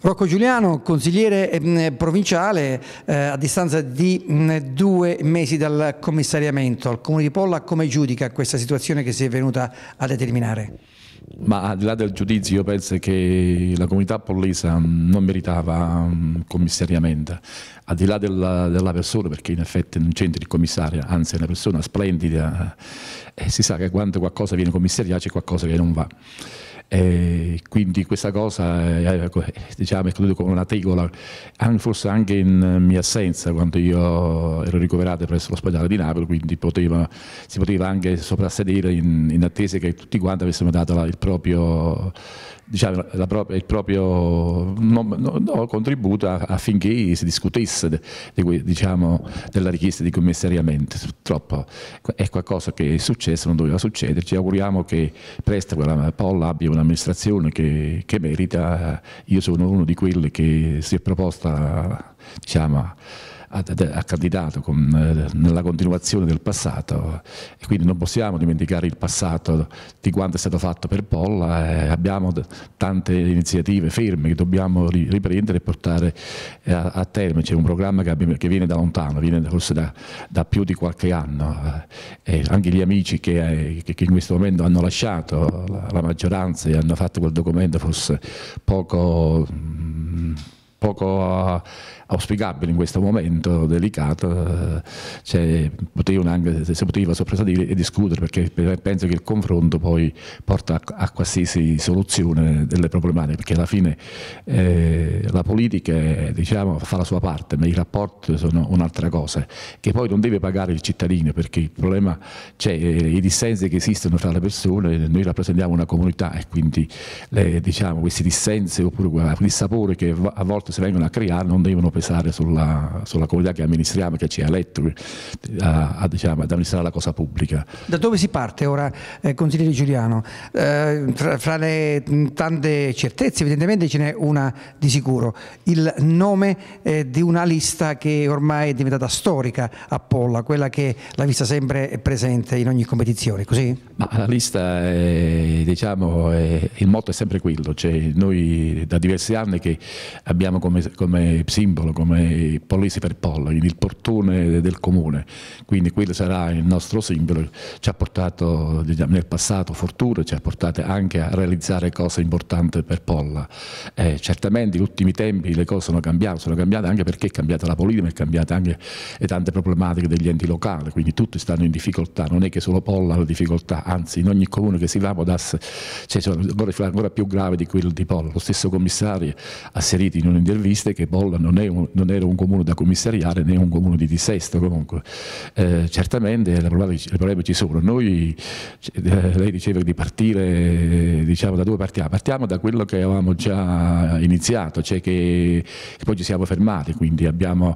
Rocco Giuliano, consigliere eh, provinciale, eh, a distanza di mm, due mesi dal commissariamento al Comune di Polla, come giudica questa situazione che si è venuta a determinare? Ma al di là del giudizio io penso che la comunità pollesa mm, non meritava un mm, commissariamento, al di là della, della persona perché in effetti non c'entra il commissario, anzi è una persona splendida eh, e si sa che quando qualcosa viene commissariato c'è qualcosa che non va. E eh, quindi questa cosa è, eh, eh, diciamo, è caduta come una tegola, forse anche in mia assenza quando io ero ricoverato presso l'ospedale di Napoli, quindi poteva, si poteva anche soprassedere in, in, attesa che tutti quanti avessero dato la, il proprio diciamo, propria, il proprio no, no, contributo affinché si discutesse de, diciamo, della richiesta di commissariamento. Purtroppo è qualcosa che è successo, non doveva succedere. Ci auguriamo che presto quella Polla abbia un'amministrazione che, che, merita. Io sono uno di quelli che si è proposta diciamo, ha, ha candidato con, eh, nella continuazione del passato e quindi non possiamo dimenticare il passato di quanto è stato fatto per Polla eh, abbiamo tante iniziative ferme che dobbiamo riprendere e portare eh, a, a termine, c'è un programma che, abbiamo, che, viene da lontano, viene forse da, da più di qualche anno eh, anche gli amici eh, che, che, in questo momento hanno lasciato la, la maggioranza e hanno fatto quel documento forse poco... Mh, mm, poco eh, auspicabile in questo momento delicato, eh, cioè, potevano anche, si poteva soprassedere e discutere perché penso che il confronto poi porta a, qualsiasi soluzione delle problematiche, perché alla fine eh, la politica diciamo, fa la sua parte, ma i rapporti sono un'altra cosa, che poi non deve pagare il cittadino perché il problema c'è, eh, i dissensi che esistono fra le persone, noi rappresentiamo una comunità e quindi le, diciamo, questi dissensi oppure il sapore che a volte rapporti certo, si vengono a creare non devono pesare sulla, sulla comunità che amministriamo, che ci ha eletto eh, a, a, diciamo, ad amministrare la cosa pubblica. Da dove si parte ora, eh, consigliere Giuliano? Eh, fra, fra, le tante certezze evidentemente ce n'è una di sicuro, il nome eh, di una lista che ormai è diventata storica a Polla, quella che l'ha vista sempre presente in ogni competizione, così? Ma la lista, è, diciamo, è, il motto è sempre quello, cioè noi da diversi anni che abbiamo avevano come, come simbolo, come Pollesi per Pollo, il portone del comune, quindi quello sarà il nostro simbolo, ci ha portato diciamo, nel passato fortuna, ci ha portato anche a realizzare cose importanti per Polla. Eh, certamente negli ultimi tempi le cose sono cambiate, sono cambiate anche perché è cambiata la politica, ma è cambiata anche le tante problematiche degli enti locali, quindi tutti stanno in difficoltà, non è che solo Polla ha difficoltà, anzi in ogni comune che si va podasse, cioè, ancora, ancora più grave di quello di Polla, lo stesso commissario ha asserito in un interviste che Bolla non, un, non, era un comune da commissariare né un comune di dissesto comunque. Eh, certamente le problemi, ci sono. Noi, eh, lei diceva di partire diciamo, da dove partiamo. Partiamo da quello che avevamo già iniziato, cioè che, che poi ci siamo fermati, quindi abbiamo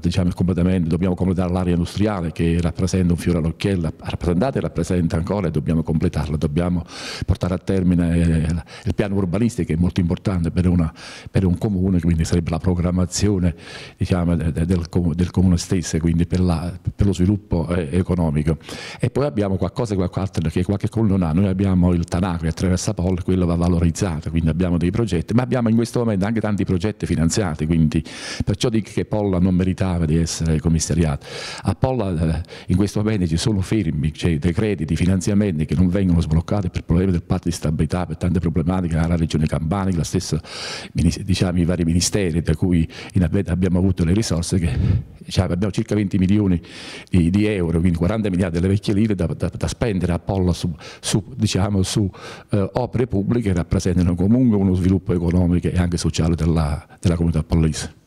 diciamo, il completamento, dobbiamo completare l'area industriale che rappresenta un fiore all'occhiello, rappresentata e rappresenta ancora e dobbiamo completarla, dobbiamo portare a termine il piano urbanistico che è molto importante per, una, per un comune quindi sarebbe la programmazione diciamo, del, del, comune stesso, quindi per, la, per lo sviluppo eh, economico. E poi abbiamo qualcosa che qualche comune non ha, noi abbiamo il Tanaco che attraversa Pol, quello va valorizzato, quindi abbiamo dei progetti, ma abbiamo in questo momento anche tanti progetti finanziati, quindi perciò dico che Polla non meritava di essere commissariato. A Polla eh, in questo momento ci sono fermi, cioè dei crediti, finanziamenti che non vengono sbloccati per problemi del patto di stabilità, per tante problematiche nella regione Campania, la stessa, diciamo, i vari ministeri, per cui abbiamo avuto le risorse, che, cioè abbiamo circa 20 milioni di, di, euro, quindi 40 miliardi delle vecchie lire da, da, da spendere a pollo su, su, diciamo, su eh, opere pubbliche che rappresentano comunque uno sviluppo economico e anche sociale della, della comunità pollese.